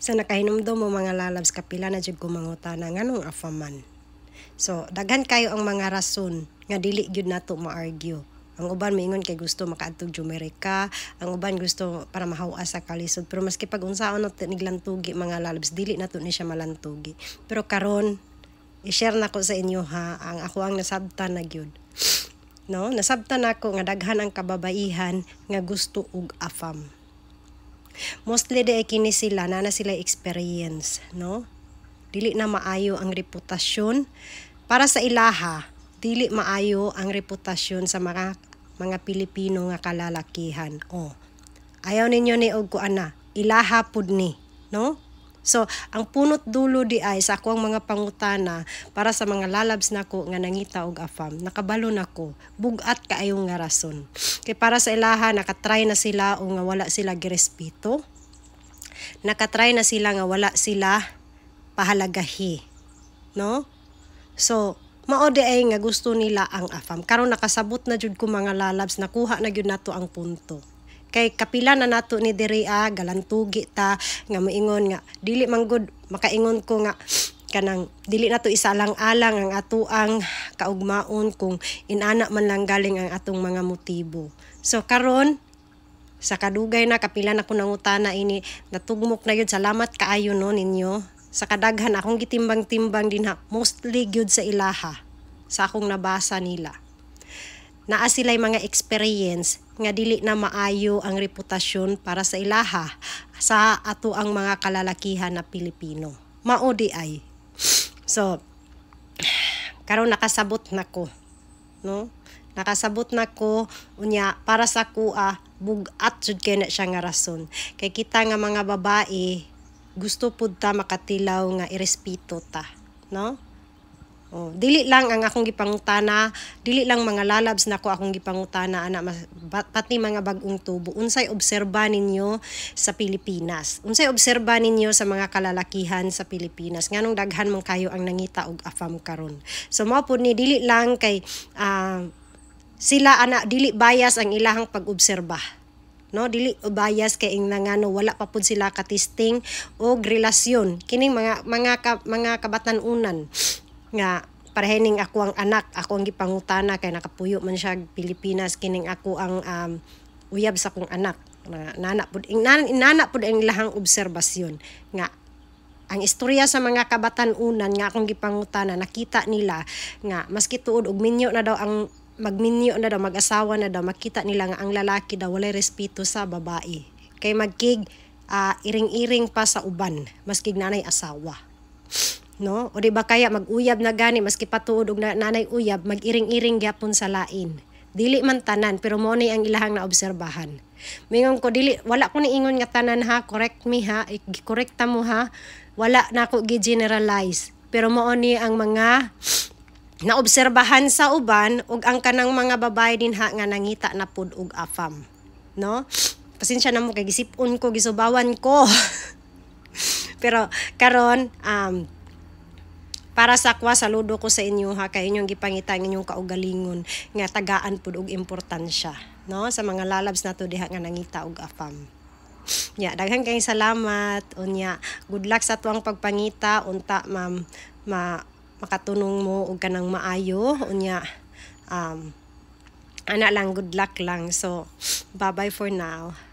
Sa nakahinom do mo mga lalabs kapila na jud ko mangutana nganong afaman. So daghan kayo ang mga rason nga dili gyud nato ma-argue. Ang uban moingon kay gusto makaadtog Amerika, ang uban gusto para mahawa sa kalisod. Pero maski pag unsaon nato niglantugi mga lalabs, dili nato ni siya malantugi. Pero karon i-share nako sa inyo ha ang ako ang nasabtan na gyud. No, nasabtan nako nga daghan ang kababaihan nga gusto og afam mostly day kini sila na na sila experience no dili na maayo ang reputasyon para sa ilaha dili maayo ang reputasyon sa mga mga Pilipino nga kalalakihan oh ayaw ninyo ni og kuana ilaha pud ni no So, ang punot dulo di ay sa ako mga pangutana para sa mga lalabs nako nga nangita og afam. Nakabalo nako, bugat kaayo nga rason. Kay para sa ilaha nakatry na sila o nga wala sila girespeto. Nakatry na sila nga wala sila pahalagahi. No? So, mao di ay nga gusto nila ang afam. Karon nakasabot na jud ko mga lalabs nakuha na gyud nato ang punto kay kapila na nato ni Direa ah, galantugi ta nga moingon nga dili manggod makaingon ko nga kanang dili nato isa lang alang ang atuang kaugmaon kung inana man lang galing ang atong mga motibo. So karon sa kadugay na kapila na ko nangutana ini natugmok na yun salamat kaayo no ninyo sa kadaghan akong gitimbang-timbang din ha mostly gyud sa ilaha sa akong nabasa nila naa sila'y mga experience nga dili na maayo ang reputasyon para sa ilaha sa ato ang mga kalalakihan na Pilipino. Mao di ay. So, karon nakasabot na ko. No? Nakasabot na ko unya para sa kuha bugat jud kay na siya nga rason. Kay kita nga mga babae gusto pud ta makatilaw nga irespeto ta, no? Oh, dili lang ang akong gipangutana, dili lang mga lalabs na ko akong gipangutana ana pati mga bagong tubo. Unsay obserba ninyo sa Pilipinas? Unsay obserba ninyo sa mga kalalakihan sa Pilipinas? Nganong daghan man kayo ang nangita og afam karon. So mao pud ni dili lang kay uh, sila ana dili bias ang ilahang pag-obserba no dili bias kay ing nangano wala pa pud sila ka testing og relasyon kining mga mga ka, mga kabatan-unan nga parehening ako ang anak ako ang gipangutana kay nakapuyo man siya Pilipinas kining ako ang um, uyab sa kong anak Nga, nana pud ing nana, nana pud ang lahang obserbasyon nga ang istorya sa mga kabatan unan nga akong gipangutana nakita nila nga maski tuod og minyo na daw ang magminyo na daw mag-asawa na daw makita nila nga ang lalaki daw walay respeto sa babae kay magkig uh, iring-iring pa sa uban maski nanay asawa no? O di ba kaya maguyab na gani maski patuod og na, nanay uyab magiring-iring gyapon sa lain. Dili man tanan pero mo ni ang ilahang obserbahan Mingon ko dili wala ko ni ingon nga tanan ha, correct me ha, ikorekta mo ha. Wala na ko gi-generalize. Pero mo ni ang mga naobserbahan sa uban ug ang kanang mga babae din ha nga nangita na pud og afam, no? Pasensya na mo kay gisipon ko, gisubawan ko. pero karon um para sa kwa, saludo ko sa inyo ha, kay inyong gipangita ang inyong kaugalingon nga tagaan pud og importansya no sa mga lalabs nato diha nga nangita og afam. Ya, yeah, daghan kayong salamat. Unya, good luck sa tuang pagpangita unta ma'am ma makatunong mo og kanang maayo. Unya, um ana lang good luck lang. So, bye-bye for now.